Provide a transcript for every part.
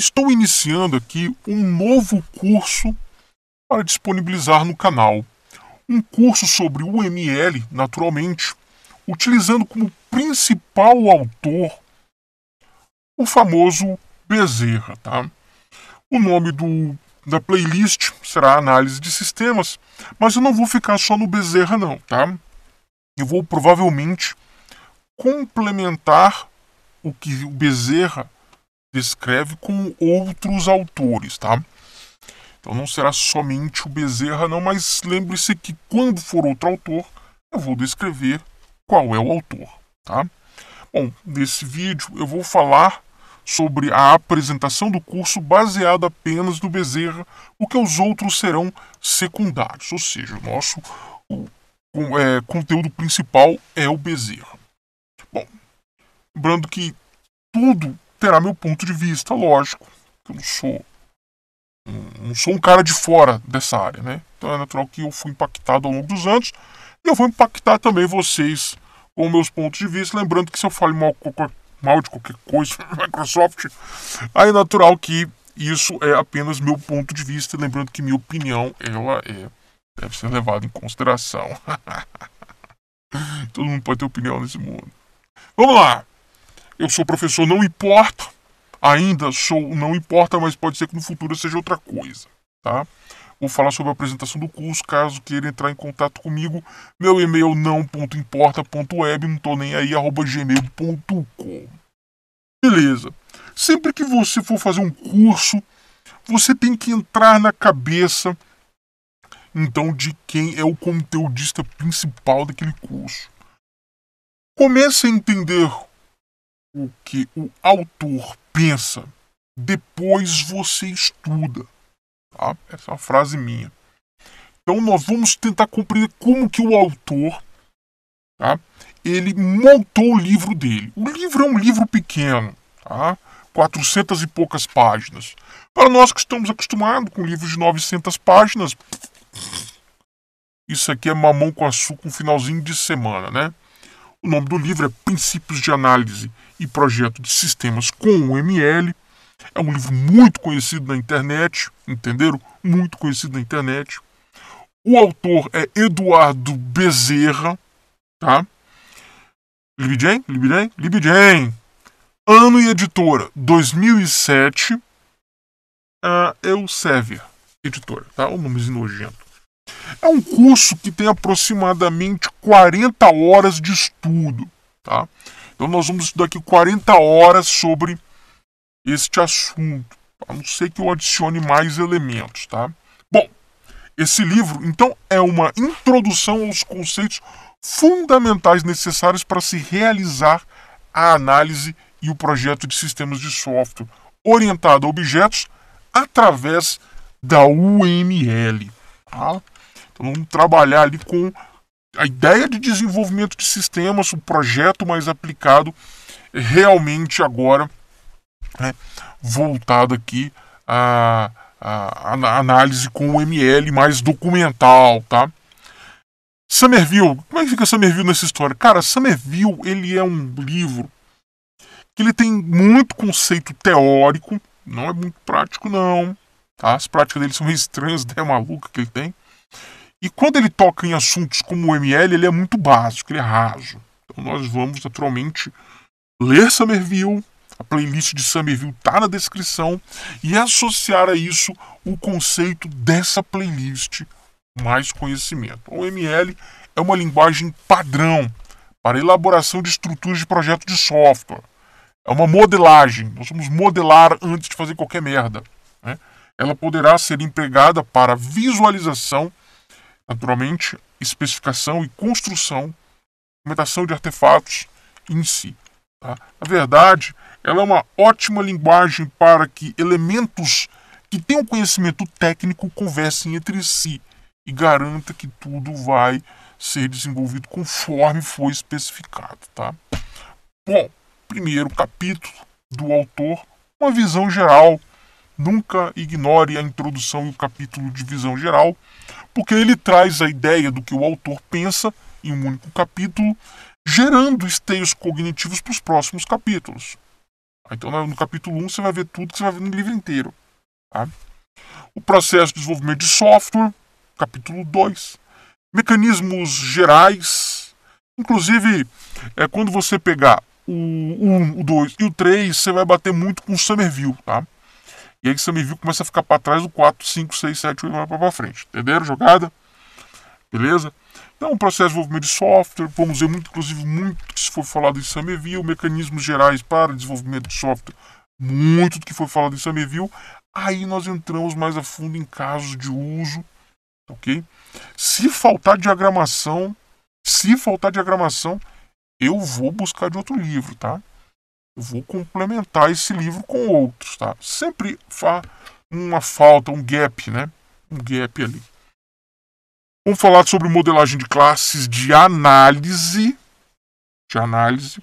estou iniciando aqui um novo curso para disponibilizar no canal. Um curso sobre UML, naturalmente, utilizando como principal autor o famoso Bezerra. Tá? O nome do, da playlist será Análise de Sistemas, mas eu não vou ficar só no Bezerra, não. Tá? Eu vou provavelmente complementar o que o Bezerra descreve com outros autores, tá? Então não será somente o Bezerra, não, mas lembre-se que quando for outro autor, eu vou descrever qual é o autor, tá? Bom, nesse vídeo eu vou falar sobre a apresentação do curso baseada apenas no Bezerra, o que os outros serão secundários, ou seja, o nosso o, o, é, conteúdo principal é o Bezerra. Bom, lembrando que tudo terá meu ponto de vista, lógico. Eu não sou, não sou um cara de fora dessa área, né? Então é natural que eu fui impactado ao longo dos anos e eu vou impactar também vocês com meus pontos de vista. Lembrando que se eu falo mal, mal de qualquer coisa Microsoft, aí é natural que isso é apenas meu ponto de vista. Lembrando que minha opinião ela é, deve ser levada em consideração. Todo mundo pode ter opinião nesse mundo. Vamos lá! eu sou professor, não importa. Ainda sou, não importa, mas pode ser que no futuro seja outra coisa, tá? Vou falar sobre a apresentação do curso, caso queira entrar em contato comigo. Meu e-mail não.importa.web, não tô nem aí, arroba gmail.com. Beleza. Sempre que você for fazer um curso, você tem que entrar na cabeça então de quem é o conteudista principal daquele curso. Comece a entender o que o autor pensa, depois você estuda. Tá? Essa é uma frase minha. Então nós vamos tentar compreender como que o autor tá? ele montou o livro dele. O livro é um livro pequeno, tá? 400 e poucas páginas. Para nós que estamos acostumados com livros de 900 páginas, isso aqui é mamão com açúcar, um finalzinho de semana, né? O nome do livro é Princípios de Análise e projeto de sistemas com UML. É um livro muito conhecido na internet, entenderam? Muito conhecido na internet. O autor é Eduardo Bezerra, tá? Libidem, Libidem, Libidem. Ano e editora, 2007. o Elsevier, editora, tá? O nomezinho nojento. É um curso que tem aproximadamente 40 horas de estudo, tá? Então nós vamos estudar aqui 40 horas sobre este assunto, tá? a não ser que eu adicione mais elementos, tá? Bom, esse livro, então, é uma introdução aos conceitos fundamentais necessários para se realizar a análise e o projeto de sistemas de software orientado a objetos através da UML. Tá? Então vamos trabalhar ali com a ideia de desenvolvimento de sistemas, o projeto mais aplicado, realmente agora né, voltado aqui a, a, a, análise com o ML mais documental, tá? Somerville, como é que fica Somerville nessa história? Cara, Somerville ele é um livro que ele tem muito conceito teórico, não é muito prático não. Tá? As práticas dele são meio estranhas, é maluco maluca que ele tem. E quando ele toca em assuntos como o ML, ele é muito básico, ele é raso. Então nós vamos naturalmente ler Summerville, a playlist de Summerville está na descrição, e associar a isso o conceito dessa playlist mais conhecimento. O ML é uma linguagem padrão para elaboração de estruturas de projeto de software. É uma modelagem. Nós vamos modelar antes de fazer qualquer merda. Né? Ela poderá ser empregada para visualização naturalmente, especificação e construção, documentação de artefatos em si. Tá? Na verdade, ela é uma ótima linguagem para que elementos que têm um conhecimento técnico conversem entre si e garanta que tudo vai ser desenvolvido conforme foi especificado. Tá? Bom, primeiro capítulo do autor, uma visão geral Nunca ignore a introdução e o capítulo de visão geral, porque ele traz a ideia do que o autor pensa em um único capítulo, gerando esteios cognitivos para os próximos capítulos. Então, no capítulo 1, você vai ver tudo que você vai ver no livro inteiro. Tá? O processo de desenvolvimento de software, capítulo 2. Mecanismos gerais. Inclusive, é, quando você pegar o 1, o 2 e o 3, você vai bater muito com o Somerville. Tá? E aí você me viu começa a ficar para trás do 4, 5, 6, 7, 8, para frente. Entenderam jogada? Beleza? Então, um processo de desenvolvimento de software, vamos ver muito, inclusive, muito que se foi falado em Sameview, mecanismos gerais para desenvolvimento de software, muito do que foi falado em Sameview. Aí nós entramos mais a fundo em casos de uso, ok? Se faltar diagramação, se faltar diagramação, eu vou buscar de outro livro, tá? vou complementar esse livro com outros, tá? Sempre há uma falta, um gap, né? Um gap ali. Vamos falar sobre modelagem de classes de análise, de análise,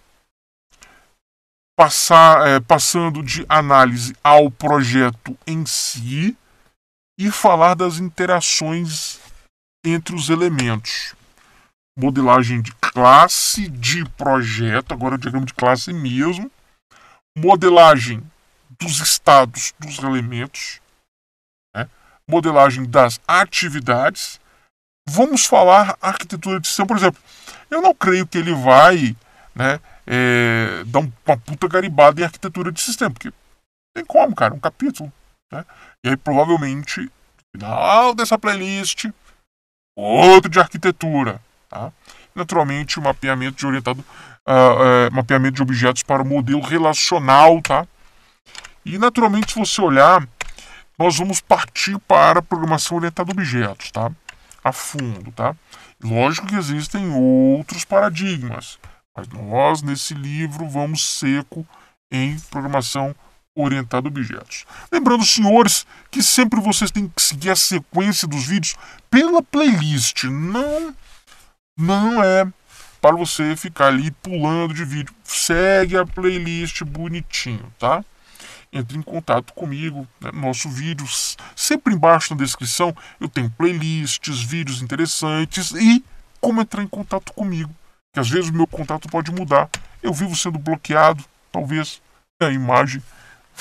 passar, é, passando de análise ao projeto em si e falar das interações entre os elementos. Modelagem de classe, de projeto, agora o diagrama de classe mesmo, modelagem dos estados dos elementos, né? modelagem das atividades. Vamos falar arquitetura de sistema, por exemplo. Eu não creio que ele vai né, é, dar uma puta garibada em arquitetura de sistema, porque tem como, cara, um capítulo. Né? E aí, provavelmente, no final dessa playlist, outro de arquitetura. Tá? naturalmente o mapeamento de orientado, uh, uh, mapeamento de objetos para o modelo relacional, tá? E naturalmente se você olhar, nós vamos partir para a programação orientada a objetos, tá? A fundo, tá? Lógico que existem outros paradigmas, mas nós nesse livro vamos seco em programação orientada a objetos. Lembrando, senhores, que sempre vocês têm que seguir a sequência dos vídeos pela playlist, não não é para você ficar ali pulando de vídeo. Segue a playlist bonitinho, tá? Entre em contato comigo, né? nosso vídeo. Sempre embaixo na descrição eu tenho playlists, vídeos interessantes e como entrar em contato comigo. Que às vezes o meu contato pode mudar. Eu vivo sendo bloqueado, talvez a imagem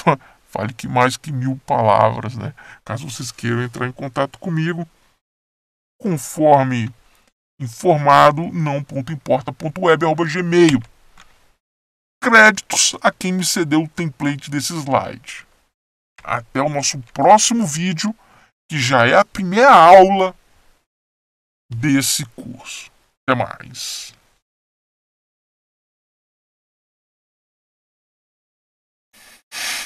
fale que mais que mil palavras, né? Caso vocês queiram entrar em contato comigo, conforme informado não.importa.web.gmail. Créditos a quem me cedeu o template desse slide. Até o nosso próximo vídeo, que já é a primeira aula desse curso. Até mais. you